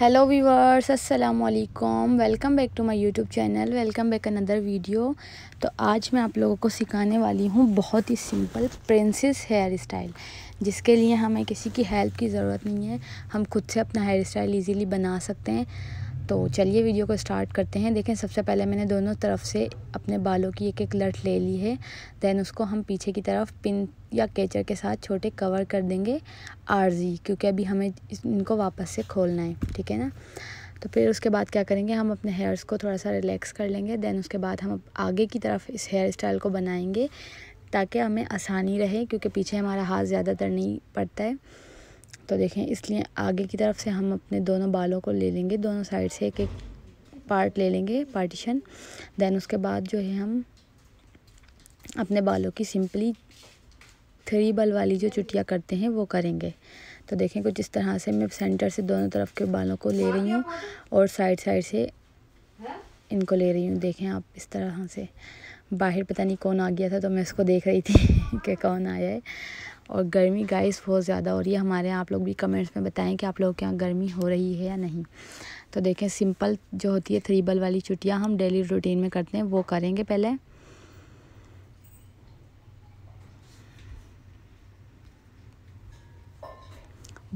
hello viewers अस्सलाम वालेकुम welcome back to my YouTube channel welcome back another video तो आज मैं आप लोगों को सिखाने वाली हूँ बहुत ही सिंपल प्रिंसेस हेयर स्टाइल जिसके लिए हमें किसी की हेल्प की ज़रूरत नहीं है हम खुद से अपना हेयर स्टाइल ईज़िली बना सकते हैं तो चलिए वीडियो को स्टार्ट करते हैं देखें सबसे पहले मैंने दोनों तरफ से अपने बालों की एक एक लट ले ली है देन उसको हम पीछे की तरफ पिन या केचर के साथ छोटे कवर कर देंगे आरजी क्योंकि अभी हमें इनको वापस से खोलना है ठीक है ना तो फिर उसके बाद क्या करेंगे हम अपने हेयर्स को थोड़ा सा रिलैक्स कर लेंगे दैन उसके बाद हम आगे की तरफ इस हेयर स्टाइल को बनाएँगे ताकि हमें आसानी रहे क्योंकि पीछे हमारा हाथ ज़्यादातर नहीं पड़ता है तो देखें इसलिए आगे की तरफ से हम अपने दोनों बालों को ले लेंगे दोनों साइड से एक एक पार्ट ले लेंगे पार्टीशन देन उसके बाद जो है हम अपने बालों की सिंपली थ्री बल वाली जो चुटिया करते हैं वो करेंगे तो देखें कुछ इस तरह से मैं सेंटर से दोनों तरफ के बालों को ले रही हूँ और साइड साइड से इनको ले रही हूँ देखें आप इस तरह से बाहर पता नहीं कौन आ गया था तो मैं उसको देख रही थी कि कौन आया है और गर्मी गाइस बहुत ज़्यादा हो रही है हमारे यहाँ आप लोग भी कमेंट्स में बताएं कि आप लोगों के यहाँ गर्मी हो रही है या नहीं तो देखें सिंपल जो होती है थ्री बल वाली चुटियाँ हम डेली रूटीन में करते हैं वो करेंगे पहले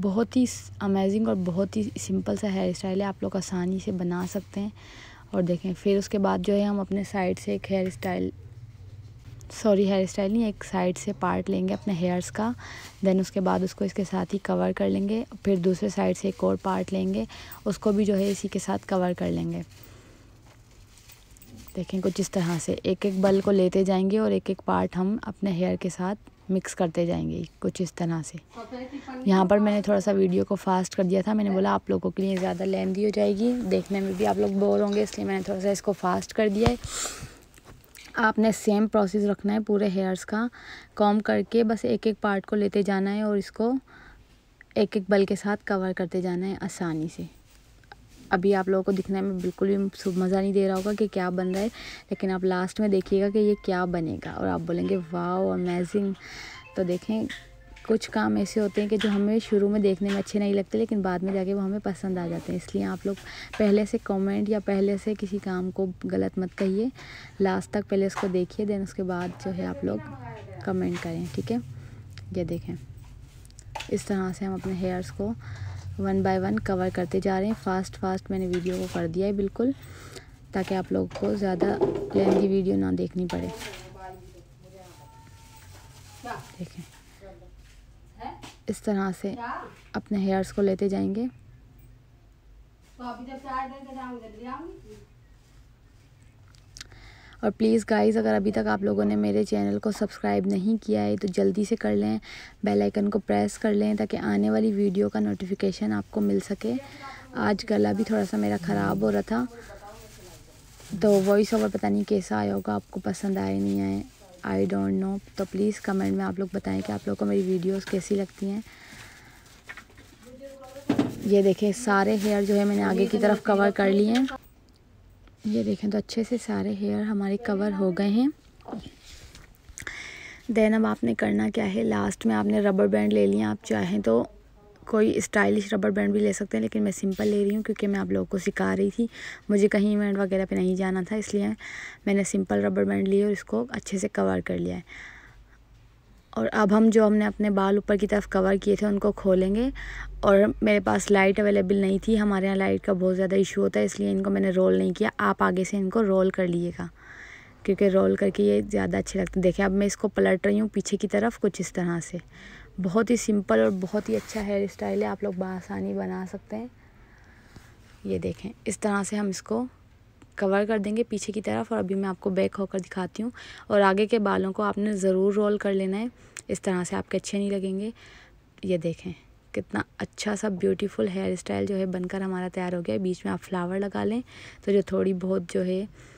बहुत ही अमेजिंग और बहुत ही सिंपल सा हेयर स्टाइल है आप लोग आसानी से बना सकते हैं और देखें फिर उसके बाद जो है हम अपने साइड से एक hair style sorry hair style नहीं एक साइड से पार्ट लेंगे अपने हेयर्स का देन उसके बाद उसको इसके साथ ही कवर कर लेंगे फिर दूसरे साइड से एक और पार्ट लेंगे उसको भी जो है इसी के साथ कवर कर लेंगे देखें कुछ इस तरह से एक एक बल को लेते जाएंगे और एक एक पार्ट हम अपने हेयर के साथ मिक्स करते जाएंगे कुछ इस तरह से यहाँ पर मैंने थोड़ा सा वीडियो को फास्ट कर दिया था मैंने बोला आप लोगों के लिए ज़्यादा लेंदी हो जाएगी देखने में भी आप लोग बोर होंगे इसलिए मैंने थोड़ा सा इसको फास्ट कर दिया है आपने सेम प्रोसेस रखना है पूरे हेयर्स का कॉम करके बस एक एक पार्ट को लेते जाना है और इसको एक एक बल के साथ कवर करते जाना है आसानी से अभी आप लोगों को दिखने में बिल्कुल भी मज़ा नहीं दे रहा होगा कि क्या बन रहा है लेकिन आप लास्ट में देखिएगा कि ये क्या बनेगा और आप बोलेंगे वाह अमेजिंग तो देखें कुछ काम ऐसे होते हैं कि जो हमें शुरू में देखने में अच्छे नहीं लगते लेकिन बाद में जाके वो हमें पसंद आ जाते हैं इसलिए आप लोग पहले से कमेंट या पहले से किसी काम को गलत मत कहिए लास्ट तक पहले उसको देखिए देन उसके बाद जो है आप लोग कमेंट करें ठीक है ये देखें इस तरह से हम अपने हेयर्स को वन बाय वन कवर करते जा रहे हैं फास्ट फास्ट मैंने वीडियो को कर दिया है बिल्कुल ताकि आप लोगों को ज़्यादा लेंदी वीडियो ना देखनी पड़े देखें इस तरह से अपने हेयर्स को लेते जाएंगे तो तो और प्लीज़ गाइस अगर अभी तक आप लोगों ने मेरे चैनल को सब्सक्राइब नहीं किया है तो जल्दी से कर लें बेल आइकन को प्रेस कर लें ताकि आने वाली वीडियो का नोटिफिकेशन आपको मिल सके आज गला भी थोड़ा सा मेरा ख़राब हो रहा था तो वॉइस ओवर पता नहीं कैसा आया होगा आपको पसंद आए नहीं आए आई डोंट नो तो प्लीज़ कमेंट में आप लोग बताएं कि आप लोग को मेरी वीडियोस कैसी लगती हैं ये देखें सारे हेयर जो है मैंने आगे की तरफ कवर कर लिए हैं ये देखें तो अच्छे से सारे हेयर हमारे कवर हो गए हैं देन अब आपने करना क्या है लास्ट में आपने रबर बैंड ले लिया आप चाहें तो कोई स्टाइलिश रबर बैंड भी ले सकते हैं लेकिन मैं सिंपल ले रही हूँ क्योंकि मैं आप लोगों को सिखा रही थी मुझे कहीं इवेंट वगैरह पे नहीं जाना था इसलिए मैंने सिंपल रबर बैंड लिए और इसको अच्छे से कवर कर लिया है और अब हम जो हमने अपने बाल ऊपर की तरफ कवर किए थे उनको खोलेंगे और मेरे पास लाइट अवेलेबल नहीं थी हमारे यहाँ लाइट का बहुत ज़्यादा इशू होता है इसलिए इनको मैंने रोल नहीं किया आप आगे से इनको रोल कर लीजिएगा क्योंकि रोल करके ये ज़्यादा अच्छे लगते हैं देखिए अब मैं इसको पलट रही हूँ पीछे की तरफ कुछ इस तरह से बहुत ही सिंपल और बहुत ही अच्छा हेयर स्टाइल है आप लोग बसानी बना सकते हैं ये देखें इस तरह से हम इसको कवर कर देंगे पीछे की तरफ और अभी मैं आपको बैक होकर दिखाती हूँ और आगे के बालों को आपने ज़रूर रोल कर लेना है इस तरह से आपके अच्छे नहीं लगेंगे ये देखें कितना अच्छा सा ब्यूटीफुल हेयर स्टाइल जो है बनकर हमारा तैयार हो गया बीच में आप फ्लावर लगा लें तो जो थोड़ी बहुत जो है